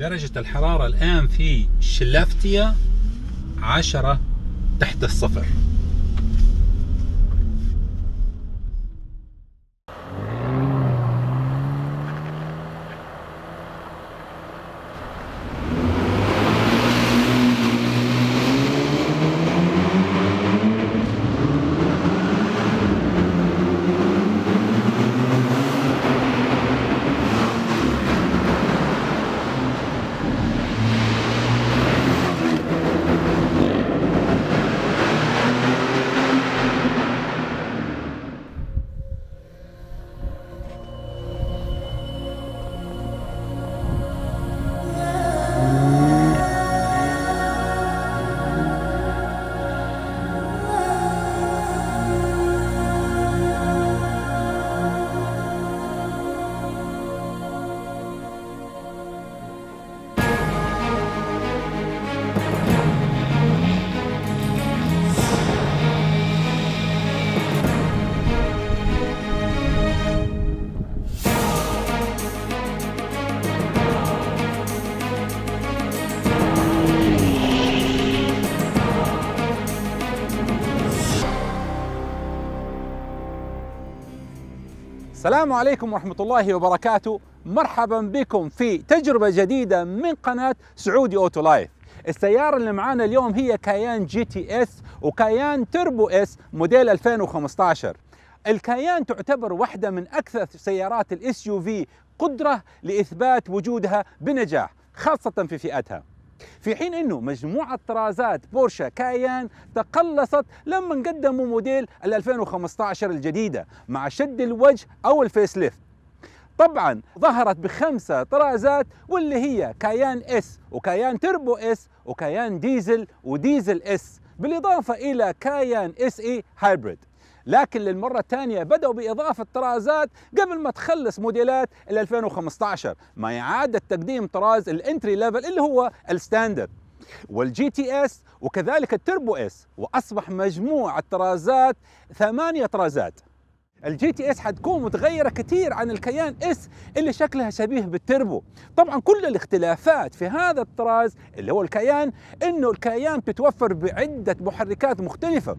درجة الحرارة الآن في شلافتيا عشرة تحت الصفر السلام عليكم ورحمة الله وبركاته مرحبا بكم في تجربة جديدة من قناة سعودي أوتو لايف السيارة اللي معانا اليوم هي كيان جي تي اس وكيان تربو اس موديل 2015 الكيان تعتبر واحدة من أكثر سيارات الاس يو في قدرة لإثبات وجودها بنجاح خاصة في فئتها في حين أنه مجموعة طرازات بورشا كايان تقلصت لما قدموا موديل ال 2015 الجديدة مع شد الوجه أو الفيس ليفت طبعا ظهرت بخمسة طرازات واللي هي كايان اس وكايان تربو اس وكايان ديزل وديزل اس بالإضافة إلى كايان اس اي هايبريد لكن للمرة الثانية بدأوا بإضافة طرازات قبل ما تخلص موديلات ال 2015 مع إعادة تقديم طراز الانتري ليفل اللي هو الستاندرد والجي تي اس وكذلك التربو اس واصبح مجموع الطرازات ثمانيه طرازات الجي تي اس حتكون متغيرة كثير عن الكيان اس اللي شكلها شبيه بالتربو طبعا كل الاختلافات في هذا الطراز اللي هو الكيان انه الكيان بتتوفر بعدة محركات مختلفة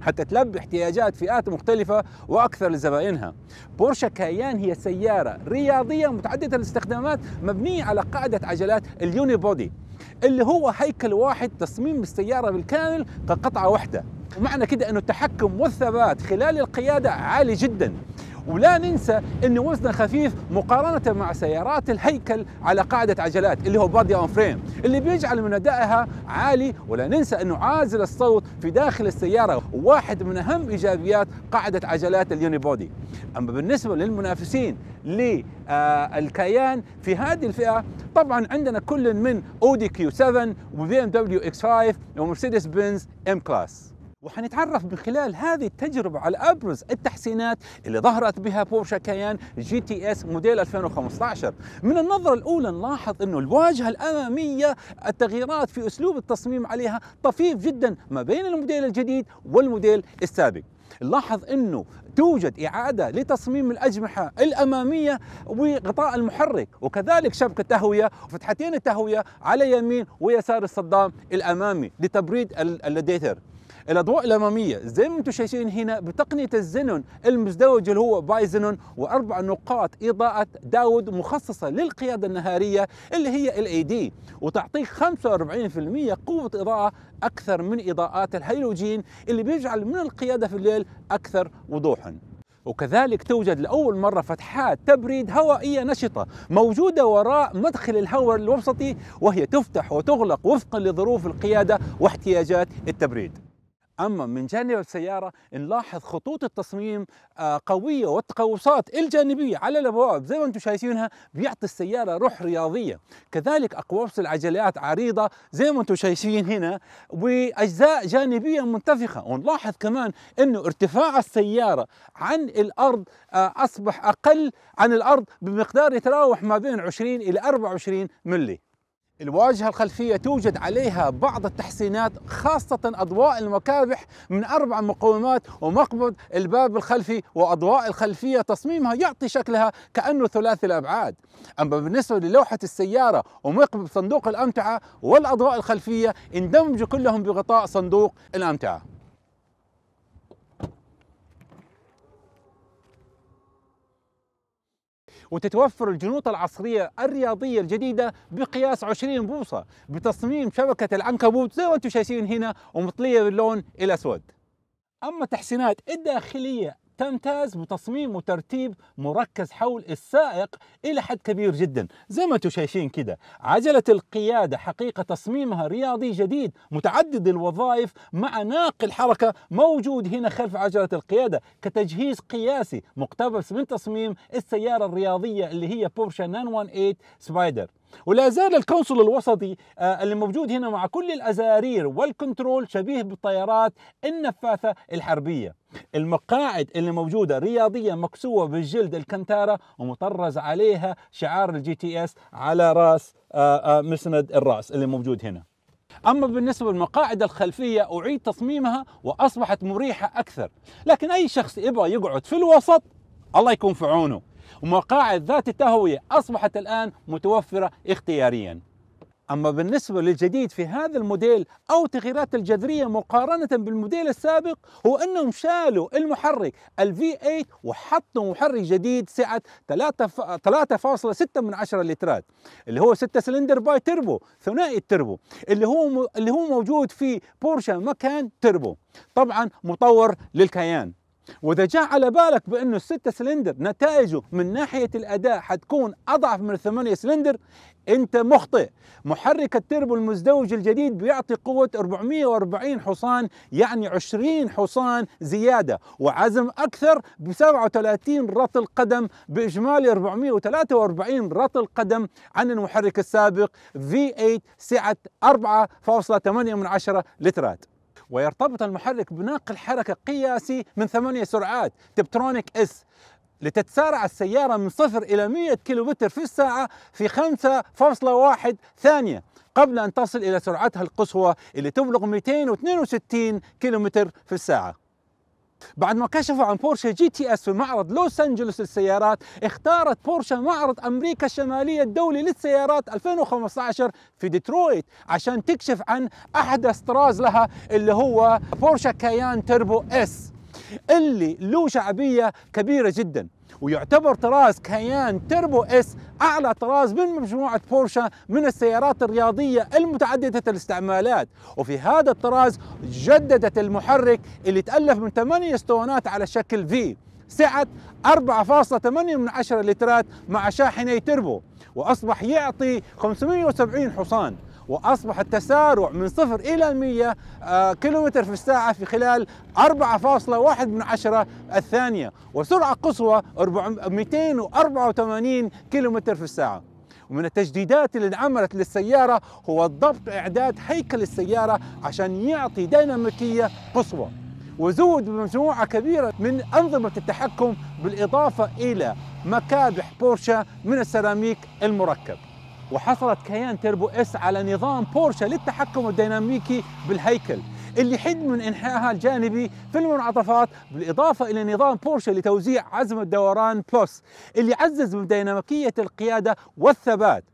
حتى تلبي احتياجات فئات مختلفة وأكثر لزبائنها بورشا كايان هي سيارة رياضية متعددة الاستخدامات مبنية على قاعدة عجلات اليوني بودي اللي هو هيكل واحد تصميم السيارة بالكامل كقطعة واحدة ومعنى كده أنه التحكم والثبات خلال القيادة عالي جدا ولا ننسى أن وزنه خفيف مقارنة مع سيارات الهيكل على قاعدة عجلات اللي هو بادي أون فريم اللي بيجعل من أدائها عالي ولا ننسى أنه عازل الصوت في داخل السيارة واحد من أهم إيجابيات قاعدة عجلات اليونيبودي أما بالنسبة للمنافسين للكيان في هذه الفئة طبعا عندنا كل من أودي كيو 7 وبي ام دبليو اكس 5 ومرسيدس بنز ام كلاس وحنتعرف من خلال هذه التجربة على أبرز التحسينات اللي ظهرت بها بورشا كيان جي تي اس موديل 2015 من النظرة الأولى نلاحظ أنه الواجهة الأمامية التغييرات في أسلوب التصميم عليها طفيف جدا ما بين الموديل الجديد والموديل السابق نلاحظ انه توجد اعاده لتصميم الاجنحه الاماميه وغطاء المحرك وكذلك شبكه تهويه وفتحتين التهويه على يمين ويسار الصدام الامامي لتبريد الديتر الاضواء الاماميه زي ما انتم شايفين هنا بتقنيه الزنون المزدوج اللي هو بايزنون واربع نقاط اضاءه داود مخصصه للقياده النهاريه اللي هي ال اي دي وتعطيك 45% قوه اضاءه اكثر من اضاءات الهيلوجين اللي بيجعل من القياده في الليل اكثر وضوحا وكذلك توجد لأول مرة فتحات تبريد هوائية نشطة موجودة وراء مدخل الهواء الوسطي وهي تفتح وتغلق وفقا لظروف القيادة واحتياجات التبريد أما من جانب السيارة نلاحظ خطوط التصميم آه، قوية والتقوسات الجانبية على الأبواب زي ما أنتم شايفينها بيعطي السيارة روح رياضية كذلك أقواس العجلات عريضة زي ما أنتم شايفين هنا وأجزاء جانبية منتفخة ونلاحظ كمان أنه ارتفاع السيارة عن الأرض آه، أصبح أقل عن الأرض بمقدار يتراوح ما بين 20 إلى 24 ملي الواجهة الخلفية توجد عليها بعض التحسينات خاصة أضواء المكابح من أربع مقومات ومقبض الباب الخلفي وأضواء الخلفية تصميمها يعطي شكلها كأنه ثلاثي الأبعاد أما بالنسبة للوحة السيارة ومقبض صندوق الأمتعة والأضواء الخلفية اندمجوا كلهم بغطاء صندوق الأمتعة وتتوفر الجنوط العصرية الرياضية الجديدة بقياس 20 بوصة بتصميم شبكة العنكبوت زي ما انتم شايفين هنا ومطلية باللون الأسود أما تحسينات الداخلية تمتاز بتصميم وترتيب مركز حول السائق إلى حد كبير جدا زي ما انتم شايفين كده عجلة القيادة حقيقة تصميمها رياضي جديد متعدد الوظائف مع ناقل حركة موجود هنا خلف عجلة القيادة كتجهيز قياسي مقتبس من تصميم السيارة الرياضية اللي هي بورشا 918 سبايدر ولا زال الكونسول الوسطي آه، اللي موجود هنا مع كل الازارير والكنترول شبيه بالطيارات النفاثه الحربيه المقاعد اللي موجوده رياضيه مكسوه بالجلد الكنتارا ومطرز عليها شعار الجي تي اس على راس آه، آه، مسند الراس اللي موجود هنا أما بالنسبة للمقاعد الخلفية أعيد تصميمها وأصبحت مريحة أكثر لكن أي شخص يبغى يقعد في الوسط الله يكون في عونه ومقاعد ذات التهوية أصبحت الآن متوفرة اختياريا أما بالنسبة للجديد في هذا الموديل أو تغييرات الجذرية مقارنة بالموديل السابق هو أنهم شالوا المحرك الفي 8 وحطوا محرك جديد سعة 3.6 من 10 لترات اللي هو 6 سلندر باي تربو ثنائي التربو اللي هو اللي هو موجود في بورشا مكان تربو طبعا مطور للكيان واذا جاء على بالك بانه الستة سلندر نتائجه من ناحيه الاداء حتكون اضعف من الثمانية سلندر انت مخطئ محرك التربو المزدوج الجديد بيعطي قوه 440 حصان يعني 20 حصان زياده وعزم اكثر ب 37 رطل قدم باجمالي 443 رطل قدم عن المحرك السابق V8 سعه 4.8 لترات ويرتبط المحرك بناقل حركة قياسي من ثمانية سرعات تبترونيك اس لتتسارع السيارة من صفر إلى 100 كيلومتر في الساعة في 5.1 ثانية قبل أن تصل إلى سرعتها القصوى اللي تبلغ 262 كيلومتر في الساعة بعد ما كشفوا عن بورشة جي تي اس في معرض لوس انجلوس للسيارات اختارت بورشة معرض امريكا الشمالية الدولي للسيارات 2015 في ديترويت عشان تكشف عن احدث طراز لها اللي هو بورشة كيان تربو اس اللي له شعبيه كبيره جدا ويعتبر طراز كيان تربو اس اعلى طراز من مجموعه بورشا من السيارات الرياضيه المتعدده الاستعمالات وفي هذا الطراز جددت المحرك اللي تالف من 8 اسطوانات على شكل في سعة 4.8 من لترات مع شاحني تربو وأصبح يعطي 570 حصان وأصبح التسارع من صفر إلى 100 آه، كيلومتر في الساعة في خلال 4.1 من عشرة الثانية وسرعة قصوى 284 كيلومتر في الساعة ومن التجديدات اللي انعملت للسيارة هو ضبط إعداد هيكل السيارة عشان يعطي ديناميكية قصوى وزود بمجموعة كبيرة من أنظمة التحكم بالإضافة إلى مكابح بورشا من السيراميك المركب وحصلت كيان تيربو اس على نظام بورشا للتحكم الديناميكي بالهيكل اللي حد من انحائها الجانبي في المنعطفات بالاضافه الى نظام بورشا لتوزيع عزم الدوران بلس اللي عزز من ديناميكيه القياده والثبات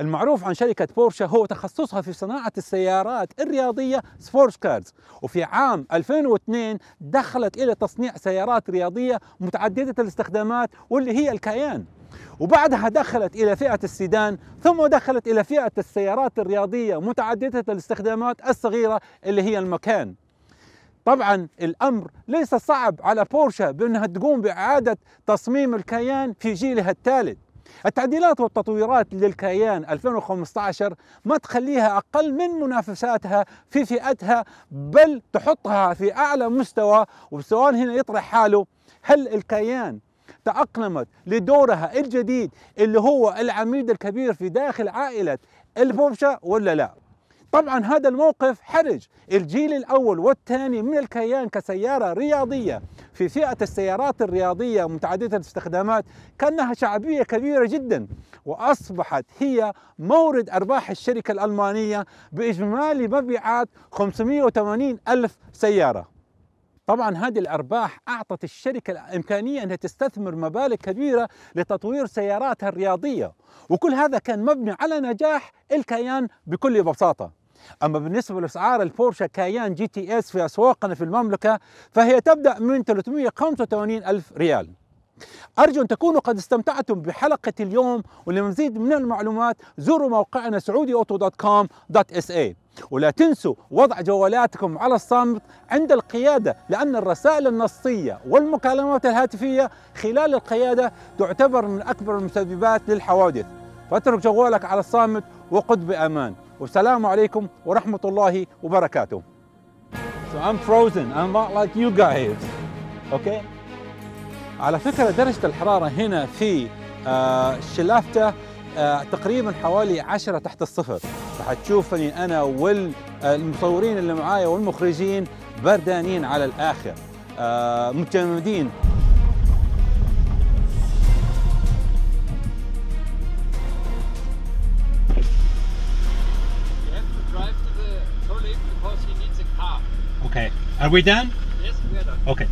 المعروف عن شركة بورشا هو تخصصها في صناعة السيارات الرياضية سبورتس كارز وفي عام 2002 دخلت إلى تصنيع سيارات رياضية متعددة الاستخدامات واللي هي الكيان وبعدها دخلت إلى فئة السيدان ثم دخلت إلى فئة السيارات الرياضية متعددة الاستخدامات الصغيرة اللي هي المكان طبعا الامر ليس صعب على بورشا بانها تقوم باعاده تصميم الكيان في جيلها الثالث التعديلات والتطويرات للكيان 2015 ما تخليها أقل من منافساتها في فئتها بل تحطها في أعلى مستوى وسؤال هنا يطرح حاله هل الكيان تأقلمت لدورها الجديد اللي هو العميد الكبير في داخل عائلة البوبشة ولا لا طبعا هذا الموقف حرج الجيل الأول والثاني من الكيان كسيارة رياضية في فئة السيارات الرياضية متعددة الاستخدامات كان لها شعبية كبيرة جدا وأصبحت هي مورد أرباح الشركة الألمانية بإجمالي مبيعات 580 ألف سيارة طبعا هذه الارباح اعطت الشركه الامكانيه انها تستثمر مبالغ كبيره لتطوير سياراتها الرياضيه وكل هذا كان مبني على نجاح الكيان بكل بساطه أما بالنسبة لأسعار البورشة كايان جي تي اس في أسواقنا في المملكة فهي تبدأ من 385 ألف ريال أرجو أن تكونوا قد استمتعتم بحلقة اليوم ولمزيد من المعلومات زوروا موقعنا سعودي أوتو دوت كوم دوت اس اي ولا تنسوا وضع جوالاتكم على الصامت عند القيادة لأن الرسائل النصية والمكالمات الهاتفية خلال القيادة تعتبر من أكبر المسببات للحوادث فاترك جوالك على الصامت وقد بأمان والسلام عليكم ورحمة الله وبركاته So I'm frozen, I'm not like you guys Okay? على فكرة درجة الحرارة هنا في آه، شلافتة آه، تقريبا حوالي 10 تحت الصفر فحتشوفني أنا والمصورين آه، اللي معايا والمخرجين بردانين على الآخر متجمدين Are we done? Yes, we are done. Okay.